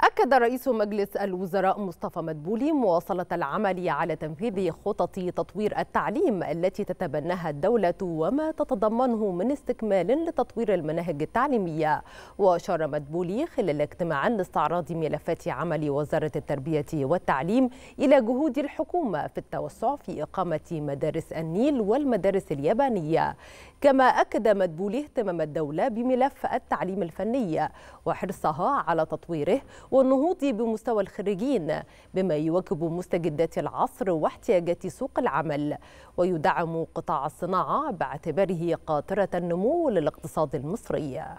أكد رئيس مجلس الوزراء مصطفى مدبولي مواصلة العمل على تنفيذ خطط تطوير التعليم التي تتبناها الدولة وما تتضمنه من استكمال لتطوير المناهج التعليمية وأشار مدبولي خلال اجتماع لاستعراض ملفات عمل وزارة التربية والتعليم إلى جهود الحكومة في التوسع في إقامة مدارس النيل والمدارس اليابانية كما أكد مدبولي اهتمام الدولة بملف التعليم الفني وحرصها على تطويره والنهوض بمستوى الخريجين بما يواكب مستجدات العصر واحتياجات سوق العمل ويدعم قطاع الصناعة باعتباره قاطرة النمو للاقتصاد المصري